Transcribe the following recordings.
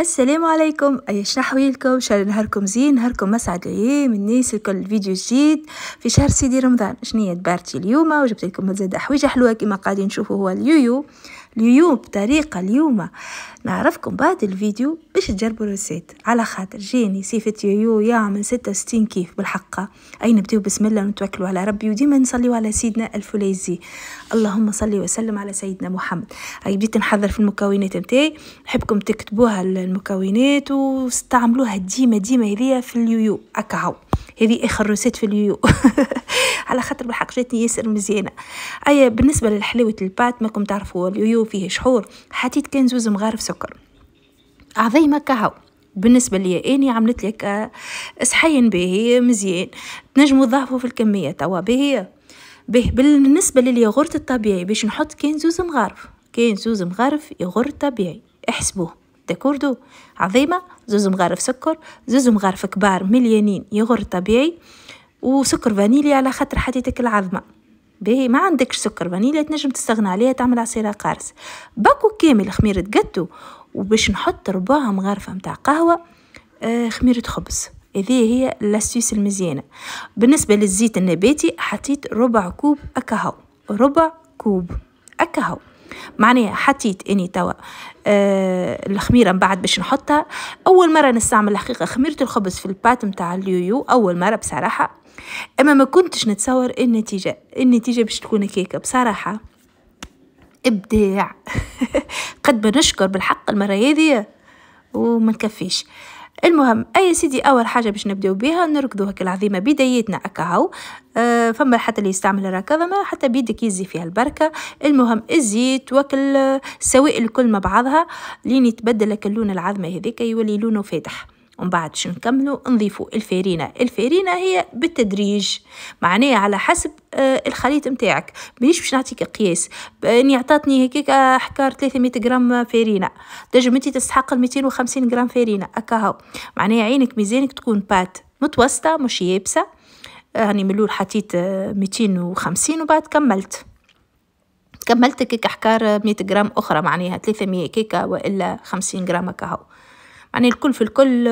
السلام عليكم ايش نحويلكم شهر نهاركم زين نهاركم مسعد الايام الناس الكل فيديو جديد في شهر سيدي رمضان شنية بارتي اليوم وجبت لكم زاد حويجه حلوه كما قاعدين نشوفوا هو اليويو اليوم بطريقه اليوم نعرفكم بعد الفيديو باش تجربوا الريسيت على خاطر جاني سيفت يويو يا من 66 كيف بالحقة اي نبداو بسم الله نتوكلوا على ربي وديما نصليوا على سيدنا الفليزي اللهم صلي وسلم على سيدنا محمد اي بديت نحضر في المكونات نتاعي نحبكم تكتبوها المكونات وتستعملوها ديما ديما هذيا في اليويو اكاو هذه اخر روسيت في اليو على خاطر بالحق جاتني ياسر مزيانه اي بالنسبه للحلاوه البات ماكم تعرفوا اليو فيه شحور حطيت كان زوز مغارف سكر عظيمه كهو بالنسبه لي اني عملت لك آه، صحين باهي مزيان تنجموا تضاعفوا في الكميه توا باهي به بالنسبه للياغورت الطبيعي باش نحط كان زوز مغارف كان زوز مغارف ياغورت طبيعي احسبوه داكوردو عظيمه زوز مغارف سكر زوز مغارف كبار مليانين يغر طبيعي وسكر فانيليا على خاطر حديتك العظمه باهي ما عندكش سكر فانيليا تنجم تستغنى عليها تعمل عصير قارص باكو كامل خميره جاتو وباش نحط ربع مغارفه متاع قهوه آه خميره خبز هذه هي لاستيس المزيانة بالنسبة للزيت النباتي حطيت ربع كوب أكهو ربع كوب أكهو معناها حطيت اني توا آه الخميرة من بعد باش نحطها أول مرة نستعمل الحقيقة خميرة الخبز في البات متاع اليويو أول مرة بصراحة أما ما كنتش نتصور النتيجة النتيجة باش تكون هكاكا بصراحة إبداع قد بنشكر بالحق المرة هذه وما نكفيش المهم اي سيدي اول حاجه باش نبداو بها نركضوا هكا العظيمه بدايتنا اكاهو آه فما حتى اللي يستعمل الركضه ما حتى بيدك يزي فيها البركه المهم الزيت وكل السوائل الكل مع بعضها لين يتبدل لك اللون العظمه هذيك يولي لونه فاتح ومن بعد شو نكملوا نضيفوا الفارينة الفارينة هي بالتدريج معناها على حسب آه، الخليط نتاعك مانيش باش نعطيك قياس اني عطاتني هكاك حكار 300 غرام فارينة تنجم انت تستحق 250 غرام فارينة اكاهو معناها عينك ميزانك تكون بات متوسطة مش يابسة راني يعني من الاول حطيت 250 آه، وبعد كملت كملت كيك حكار 100 غرام اخرى معناها 300 كيكه والا 50 غرام كهو يعني الكل في الكل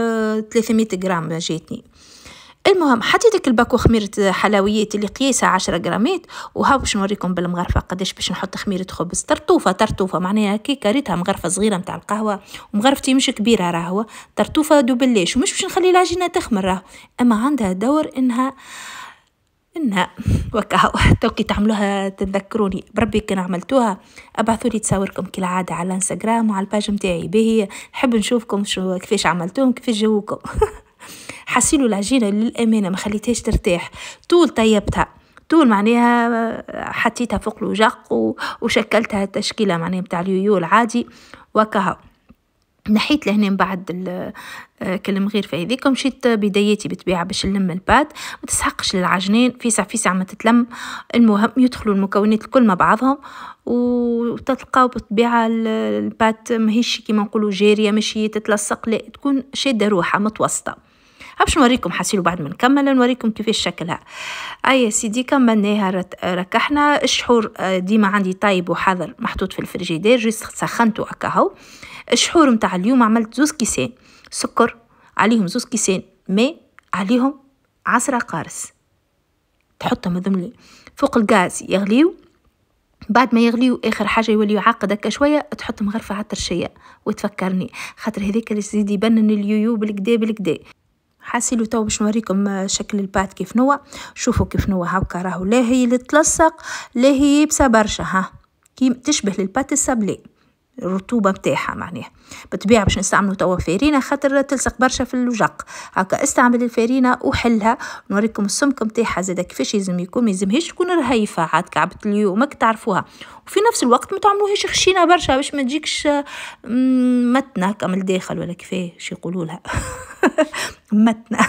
300 آه، غرام جاتني المهم حطيتك الباكو خميرة حلويات اللي قياسها عشرة غرامات وهاو باش نوريكم بالمغرفة قداش باش نحط خميرة خبز ترطوفة ترطوفة معناها كي ريتها مغرفة صغيرة متاع القهوة ومغرفتي مش كبيرة راهو ترطوفة دوبلاش ومش باش نخلي العجينة تخمر راهو أما عندها دور إنها آه انها وكهو توكي تعملوها تذكروني بربي كان عملتوها ابعثوا لي تصاوركم كالعاده على الانستغرام وعلى الباج نتاعي باهي نحب نشوفكم شو كيفاش عملتوهم كيفاش جوكم حسيلو العجينه للامانه ما خليتهاش ترتاح طول طيبتها طول معناها حطيتها فوق الوجق وشكلتها التشكيله معناها بتاع اليويو العادي وكهو نحيت لهنا من بعد آه، كلم غير في هذيك مشيت بدايتي بالطبيعه باش نلم الباد ما تسحقش للعجنين فيسع فيسع ما تتلم المهم يدخلوا المكونات الكل مع بعضهم وتلقاو بالطبيعه البات ماهيش كيما نقولوا جاريه ماشي تتلصق لا تكون شاده روحها متوسطه باش نوريكم حاسيلو بعد ما نكمل نوريكم كيفاش شكلها اي سيدي كملناها ركحنا الشحور آه، ديما عندي طيب وحذر محطوط في الفريجيدير جيست سخنته اكاهو الشحور متاع اليوم عملت زوز كيسين سكر عليهم زوز كيسين ماء عليهم عصرة قارص تحطهم هذم فوق الغاز يغليو بعد ما يغليو اخر حاجه يولي يعقد هكا شويه تحطهم غرفه على الترشيه وتفكرني خاطر هذيك اللي يزيد يبنن اليويو بالكدا بالكدا حاسيلو تو باش نوريكم شكل البات كيف نوا شوفوا كيف نوا هاكا راهو لا هي اللي تلصق لا هي يبسه برشا ها كي تشبه للبات السابلي الرطوبه نتاعها معناها بالطبيعه باش نستعملوا توا فارينة خاطر تلصق برشا في الوجق هكا استعمل الفارينة وحلها نوريكم السمك نتاعها زادا كيفاش يلزم يكون ما تكون رهيفه عاد كعبه اليومك تعرفوها وفي نفس الوقت ما تعملوهاش خشينه برشا باش ما تجيكش متنه كامل من الداخل ولا كيفاش يقولوا لها متنه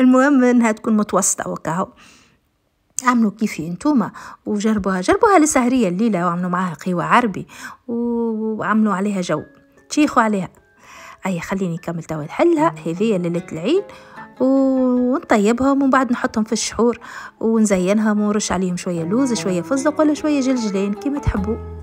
المهم انها تكون متوسطه وكاهو اعملوا كيفي انتوما وجربوها جربوها لسهريه الليله وعملوا معاها قهوه عربي وعملوا عليها جو تشيخوا عليها اي خليني نكمل توا نحلها هذه ليله العيد ونطيبهم ومن بعد نحطهم في الشحور ونزينهم ونرش عليهم شويه لوز شويه فستق ولا شويه جلجلان كيما تحبوا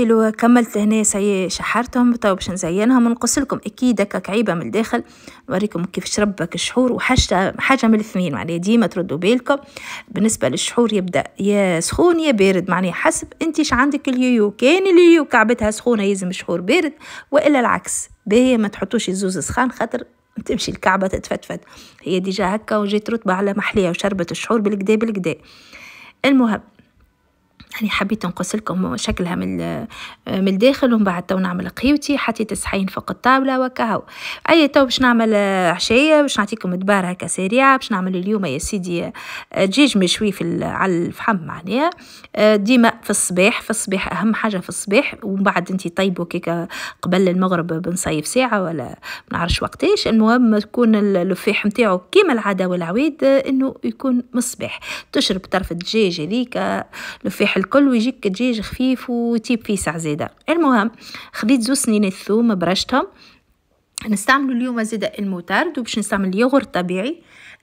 لو كملت هنا سي شحرتهم تو طيب باش نزينهم ونقص لكم اكيد هكا كعيبه من الداخل نوريكم كيف شربك الشحور وحاجه حاجه من الاثنين معناها ديما تردوا بالكم بالنسبه للشحور يبدا يا سخون يا بارد معناها حسب انت اش عندك اليويو كان اليويو كعبتها سخونه يلزم شحور بارد والا العكس باهي ما تحطوش الزوز سخان خاطر تمشي الكعبه تتفتفت هي ديجا هكا وجات رطبه على محليه وشربت الشحور بالكدا بالكدا المهم يعني حبيت نقص لكم شكلها من من الداخل ومن بعد تو نعمل قهيوتي حطيت الصحين فوق الطاوله وكهو اي تو باش نعمل عشيه باش نعطيكم دبار هكا سريعه باش نعمل اليوم يا سيدي دجاج مشوي في على الفحم معناها ديما في الصباح في الصباح اهم حاجه في الصباح ومن بعد انت طيبوا كيكه قبل المغرب بنصيف ساعه ولا ما نعرفش وقتاش المهم تكون اللفاح نتاعو كيما العاده والعويد انه يكون مصباح تشرب طرف الدجاج هذيك لفاح الكل ويجيك دجاج خفيف وتيب ساعه زاده المهم خديت زوج سنين الثوم برشتهم نستعمل اليوم زيدا الموتارد وباش نستعمل اليوغورت طبيعي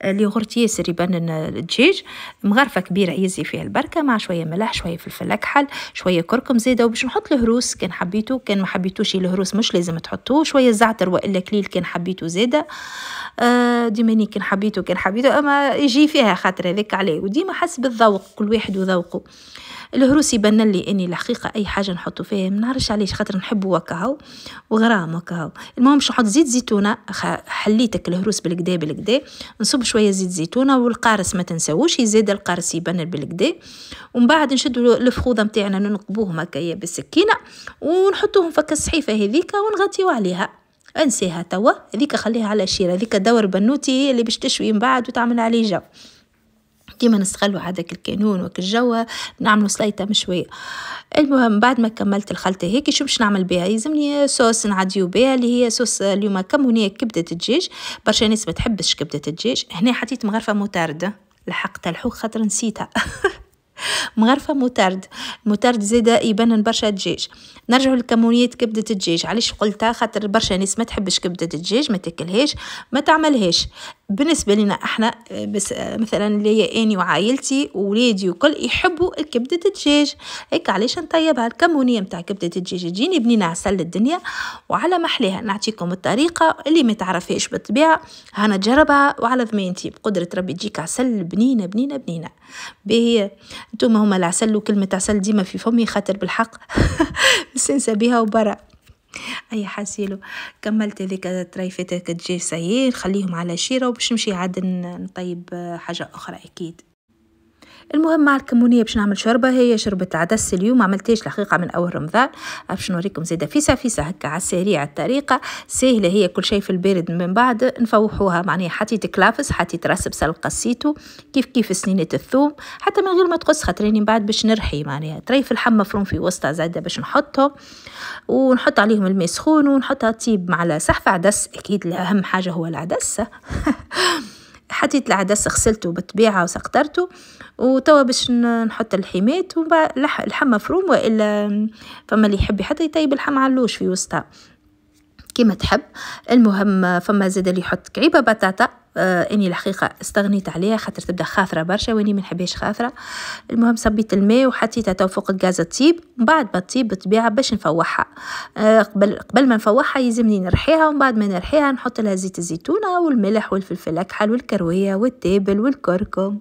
لي غورتيس ريبان الدجاج مغرفه كبيره يزي فيها البركه مع شويه ملح شويه فلفل اكحل شويه كركم زيده وباش نحط الهروس كان حبيتو كان ما حبيتوش الهروس مش لازم تحطوه شويه زعتر والا كليل كان حبيتو زيده آه ديماني كان حبيتو كان حبيتو اما يجي فيها خاطر هذاك عليه وديما حسب الذوق كل واحد وذوقه الهروس يبان لي اني الحقيقه اي حاجه نحطو فيه ما نعرفش علاش خاطر نحبو هكاهو وغرام هكاهو المهم باش نحط زيت زيتونه حليتك الهروس بالكدا بالكدا نصب شويه زيت زيتونه والقارص ما تنساوش يزيد القارص يبان بالكدا ومن بعد نشدو الفخوذه نتاعنا ننقبوهم هكايا بالسكينه ونحطوهم فك الصحيفه هذيك ونغطيو عليها انسيها توا هذيك خليها على الشيره هذيك دور بنوتي اللي باش تشوي من بعد وتعمل عليه جو ديما نستغلوا هذاك الكانون وك الجو نعملوا سلايته مشويه المهم بعد ما كملت الخلطه هيك شو باش نعمل بها يلزمني صوص نعديو بها اللي هي صوص اليوم كمونيه كبده الدجاج برشا ناس ما تحبش كبده الدجاج هنا حطيت مغرفه مطارده لحقت الحوخ خاطر نسيتها مغرفة مطرد مطرد زيدا يبان برشا دجاج نرجع لكمونيات كبدة الدجاج علاش قلتها خاطر برشا ناس ما تحبش كبدة الدجاج ما تاكلهاش ما تعملهاش بالنسبه لنا احنا بس مثلا ليا اني وعائلتي وولادي وكل يحبوا الكبده الدجاج هيك علاش نطيبها الكمونيه متاع كبده الدجاج تجيني بنينه عسل الدنيا وعلى محليها نعطيكم الطريقه اللي ما تعرفهاش بالطبيعه هانا تجربها وعلى ضمانتي بقدره ربي تجيك عسل بنينه بنينه بنينه باهي انتم هما العسل وكلمه عسل ديما في فمي خاطر بالحق بس بها وبرا اي حاسيلو كملت هذيك الطريفات تجي سيير خليهم على شيره وباش نمشي عاد نطيب آه، حاجه اخرى اكيد المهم مع الكمونية باش نعمل شوربه هي شربة عدس اليوم عملتهاش الحقيقه من اول رمضان آه، باش نوريكم زيدا فيسا فيسا هكا على السريع الطريقه سهله هي كل شيء في البارد من بعد نفوحوها معناها حطيت كلافس حطيت راس بسل قصيته كيف كيف سنينه الثوم حتى من غير ما تقص خاطريني من بعد باش نرحي معناها طريف الحم مفروم في وسطها زاده باش نحطهم ونحط عليهم الماء سخون ونحطها طيب مع سحف عدس اكيد اهم حاجه هو العدس حطيت العدس غسلته بالطبيعة وسقطرته وتوا باش نحط الحيمات ومن بعد لحم مفروم والا فما اللي يحب حتى يطيب اللحم علوش في وسطها كما تحب المهم فما زاد اللي يحط كعيبه بطاطا آه اني الحقيقه استغنيت عليها خاطر تبدا خاثره برشا واني ما نحبهاش خاثره المهم صبيت الماء وحطيتها تو فوق الغاز تطيب من بعد ما تطيب بالطبيعه باش نفوحها آه قبل قبل ما نفوحها يلزمني نرحيها ومن بعد ما نرحيها نحط لها زيت الزيتونه والملح والفلفل الاكحل والكرويه والتابل والكركم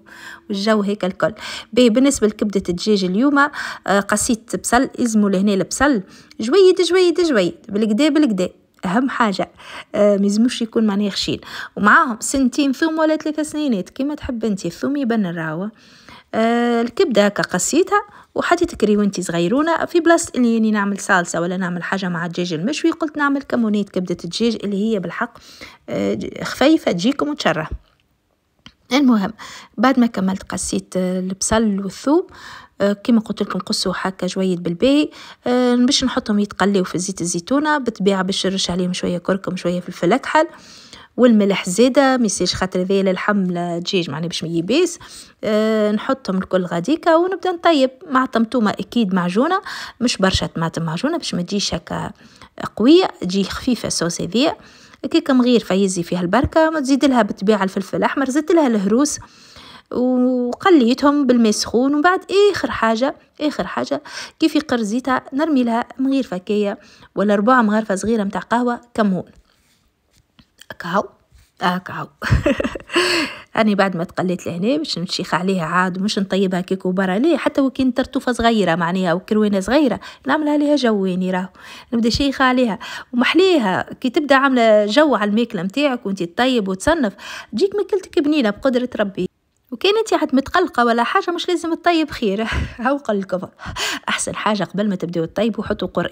والجو هيك الكل باهي بالنسبه لكبده الدجاج اليوم آه قصيت بصل ازمو لهنا البصل جويد جويد جويد بالكدا بالكدا اهم حاجه آه، ما يزموش يكون معناه خشين ومعاهم سنتين ثوم ولا ثلاثة سنينات كيما تحب انت الثوم يبن الراوه آه، الكبده هكا قصيتها تكري وانت صغيرونه في بلاصه اني يعني نعمل صلصه ولا نعمل حاجه مع الدجاج المشوي قلت نعمل كمونات كبده الدجاج اللي هي بالحق آه، خفيفه تجيكم وتشره المهم بعد ما كملت قصيت آه، البصل والثوم آه، كما قلت لكم قصوا هكا جويد بالباهي آه، باش نحطهم يتقليو في زيت الزيتونه بطبيعة باش نرش عليهم شويه كركم شويه فلفل اكحل والملح زادة ميسيش خاطر ذي الحملة دجاج معني باش ميبيس أه نحطهم الكل غاديكا ونبدا نطيب مع طمطومة اكيد معجونة مش برشا طماطم معجونة باش ما تجيش هكا قوية تجي خفيفة الصوص هذيا كيكه مغير فايزي فيها البركه ما تزيد لها بالطبيعه الفلفل الاحمر زدت لها الهروس وقليتهم بالماء سخون ومن بعد اخر حاجه اخر حاجه كيف يقر زيتها نرمي لها مغير فكيه ولا ربع مغرفه صغيره متاع قهوه كمون كهو هاك عاو اني بعد ما تقليت لهنا باش نشيخ عليها عاد مش نطيبها كي كبار ليه حتى وكي ترتوفه صغيره معناها وكروينه صغيره نعملها جو جويني راهو نبدا شيخه عليها ومحليها كي تبدا عامله جو على الماكله نتاعك وانت تطيب وتصنف تجيك ماكلتك بنينه بقدره ربي وكان انت عاد متقلقه ولا حاجه مش لازم تطيب خير هاو قلكم احسن حاجه قبل ما تبداو تطيبوا حطوا قران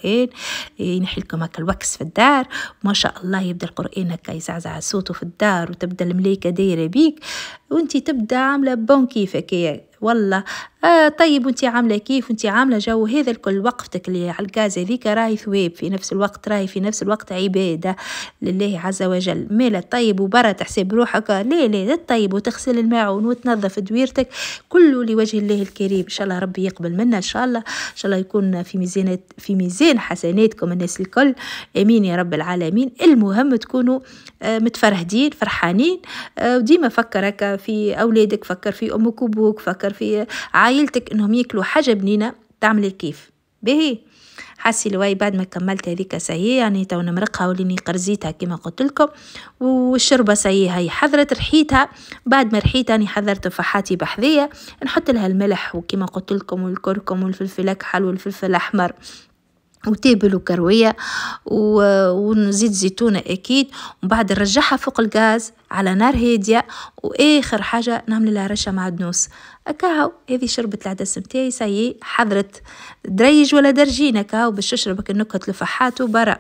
إيه، ينحي لكم هكا الوكس في الدار ما شاء الله يبدا القران هكا يزعزع صوته في الدار وتبدا الملايكه دايره بيك وانت تبدا عامله بون كيفك والله آه طيب وانت عامله كيف وانت عامله جو هذا الكل وقفتك اللي على الكاز هذيك راهي ثواب في نفس الوقت راهي في نفس الوقت عباده لله عز وجل مالا طيب وبرا تحسب روحك لا لا طيب وتغسل الماعون وتنظف دويرتك كله لوجه الله الكريم ان شاء الله ربي يقبل منا ان شاء الله ان شاء الله يكون في ميزان في ميزان حسناتكم الناس الكل امين يا رب العالمين المهم تكونوا آه متفرهدين فرحانين آه وديما فكر هكا في اولادك فكر في امك وابوك فكر تفكر في عائلتك انهم ياكلوا حاجه بنينه تعملي كيف باهي حاسي لواي بعد ما كملت هذيك سهي يعني تو نمرقها وليني قرزيتها كما قلت لكم والشربه سهي هي حضرت ريحتها بعد ما ريحتها اني يعني حضرت فحاتي بحذيه نحط لها الملح وكما قلت لكم والكركم والفلفل الاكحل والفلفل الاحمر وتابل وكروية ونزيد زيتونة أكيد ومن بعد نرجعها فوق الغاز على نار هادية وآخر حاجة نعمل لها رشة معدنوس أكاهو هذه شربة العدس متاعي سي حضرت دريج ولا درجين أكاهو باش تشربك النكهة الفحات وبرا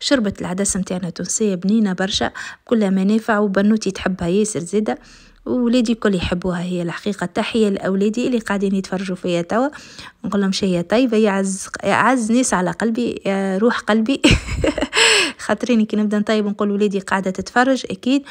شربة العدس متاعنا تونسية بنينة برشا كلها منافع وبنوتي تحبها ياسر زاده وولادي الكل يحبوها هي الحقيقه تحيه لاولادي اللي قاعدين يتفرجوا فيا توا نقول لهم شيء طيبه يا عز ناس على قلبي يا روح قلبي خاطريني كي نبدا نطيب نقول ولادي قاعده تتفرج اكيد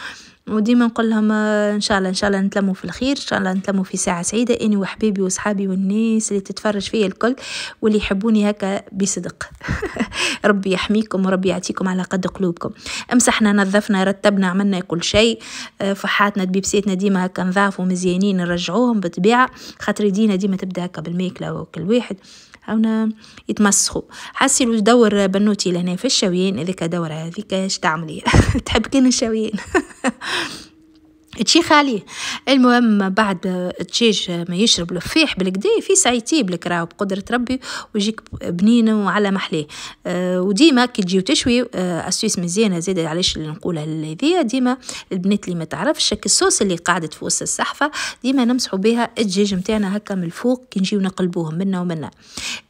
وديما نقول لهم آه، ان شاء الله ان شاء الله نتلموا في الخير ان شاء الله نتلموا في ساعه سعيده اني وحبيبي وصحابي والناس اللي تتفرج فيا الكل واللي يحبوني هكا بصدق ربي يحميكم وربي يعطيكم على قد قلوبكم امسحنا نظفنا رتبنا عملنا كل شيء آه، فحاتنا دبيبسيتنا ديما هكا نظاف مزيانين نرجعوهم بالطبيعه خاطر يدينا ديما تبدا هكا بالماكله وكل واحد هاونا يتمسخوا حاسي لو دور بنوتي لهنا في الشويين اذا دورة هذيك اش تعملي تحب كان الشويين تشي خالي المهم بعد الدجاج ما يشرب لفيح بالكدا في سايتي بلك راهو بقدرة ربي ويجيك بنين وعلى محلاه أه وديما كي تجيو تشوي أه اسويس مزيانه زاد علاش اللي نقولها هذيا ديما البنات اللي ما تعرفش الصوص اللي قاعدة في وسط الصحفة ديما نمسحوا بها الدجاج نتاعنا هكا من الفوق كي نجيو نقلبوه منا ومنا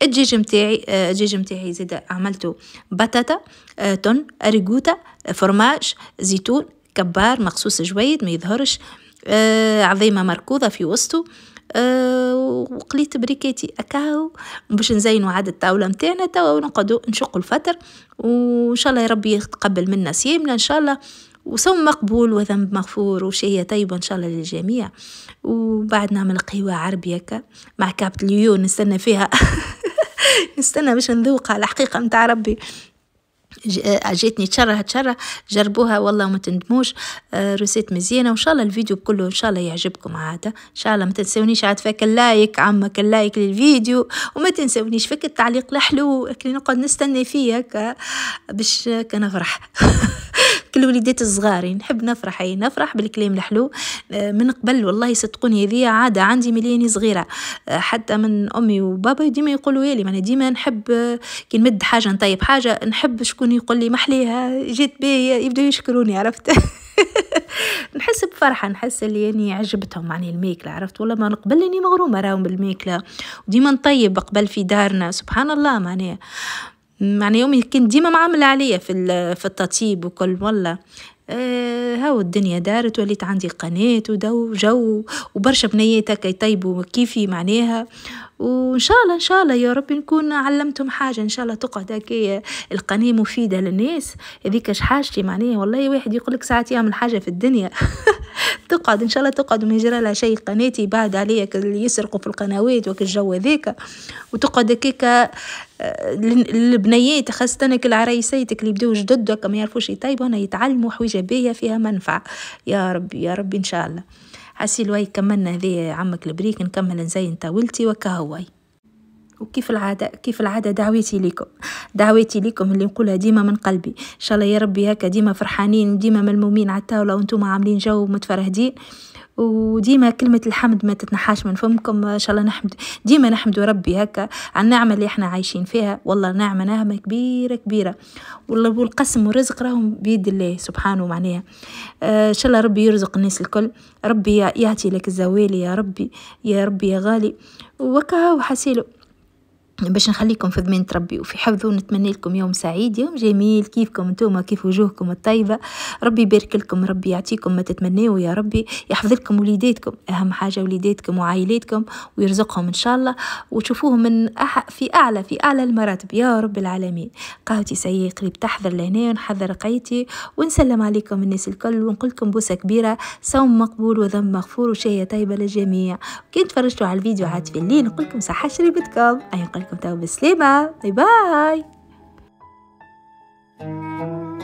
الدجاج نتاعي آه، الدجاج نتاعي زاد عملته بطاطا أه تون اريغوتا فرماج زيتون كبار مقصوص جويد ما يظهرش آه عظيمه مركوضه في وسطه أه وقليت بريكاتي اكاو باش نزينوا عاد الطاوله نتاعنا توا ونقعدوا نشقوا الفتر وان شاء الله يا ربي يتقبل منا صيامنا ان شاء الله وصوم مقبول وذنب مغفور وشهية طيبة إن شاء الله للجميع وبعد نعمل قهوة عربية مع كابت اليو نستنى فيها نستنى باش نذوقها الحقيقة متاع ربي جاتني تشرة تشرة جربوها والله ما تندموش آه، روسيت مزيانه وان شاء الله الفيديو كله ان شاء الله يعجبكم عاده ان شاء الله ما تنسونيش عاد فك اللايك عمك اللايك للفيديو وما تنسونيش فك التعليق الحلو اللي نقعد نستنى فيه آه، باش كنفرح كل وليدات الصغار نحب نفرح أي نفرح بالكلام الحلو آه، من قبل والله صدقوني هذه عادة عندي ملياني صغيرة آه، حتى من أمي وبابا ديما يقولوا لي معناها ديما نحب آه، كي نمد حاجة نطيب حاجة نحب شكون يقول لي محليها جيت بيه يبداو يشكروني عرفت نحس بفرحة نحس اللي يعني عجبتهم عن الماكلة عرفت والله ما قبل اني مغرومة راهم بالماكلة وديما نطيب قبل في دارنا سبحان الله معناها معنى يومي كنت ديما معاملة عليا في في التطيب وكل والله آه هاو الدنيا دارت وليت عندي قناة ودو جو وبرشا بنيات هكا يطيبوا كيفي معناها وان شاء الله ان شاء الله يا رب نكون علمتهم حاجه ان شاء الله تقعد هكايا القناه مفيده للناس هذيك حاجتي معناها والله واحد يقولك ساعات يعمل حاجه في الدنيا تقعد ان شاء الله تقعد وما يجرى لها شيء قناتي بعد عليا آه، اللي يسرقوا في القنوات وكالجو هذاك وتقعد هكاكا البنيات خاصة العرايسيتك اللي بداو جدد هكا ما يعرفوش يطيبوا هنا يتعلموا حويجة بيا فيها منفعة يا ربي يا ربي ان شاء الله حسي الواي كملنا هذايا عمك البريك نكمل نزين طاولتي وكهواي وكيف العاده كيف العاده دعوتي لكم دعوتي لكم اللي نقولها ديما من قلبي ان شاء الله يا ربي هكا ديما فرحانين ديما ملمومين على الطاوله وانتم عاملين جو متفرهدين وديما كلمة الحمد ما تتنحاش من فمكم إن شاء الله نحمد ديما نحمد ربي هكا على النعمة اللي احنا عايشين فيها والله نعمة نعمة كبيرة كبيرة والله والقسم والرزق راهم بيد الله سبحانه معناها آه، إن شاء الله ربي يرزق الناس الكل ربي يعطي لك الزوالي يا ربي يا ربي يا غالي وكا وحسيله باش نخليكم في ضمان ربي وفي حفظه ونتمنى لكم يوم سعيد يوم جميل كيفكم انتم كيف وجوهكم الطيبة ربي يبارك لكم ربي يعطيكم ما تتمنوا يا ربي يحفظ لكم وليداتكم أهم حاجة وليداتكم وعائلاتكم ويرزقهم إن شاء الله وتشوفوهم من أح... في أعلى في أعلى المراتب يا رب العالمين قهوتي سي قريب تحضر لهنا ونحضر قيتي ونسلم عليكم الناس الكل ونقول لكم بوسة كبيرة صوم مقبول وذنب مغفور وشاية طيبة للجميع كي تفرجتوا على الفيديو عاد في الليل نقول لكم صحة شريبتكم أي نقول عليكم تاخذوا بالسلامة باي باي